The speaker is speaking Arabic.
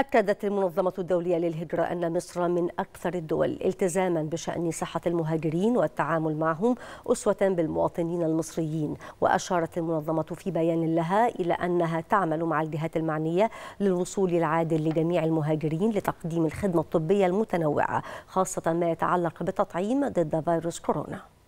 أكدت المنظمة الدولية للهجرة أن مصر من أكثر الدول التزاما بشأن صحة المهاجرين والتعامل معهم أسوة بالمواطنين المصريين وأشارت المنظمة في بيان لها إلى أنها تعمل مع الجهات المعنية للوصول العادل لجميع المهاجرين لتقديم الخدمة الطبية المتنوعة خاصة ما يتعلق بتطعيم ضد فيروس كورونا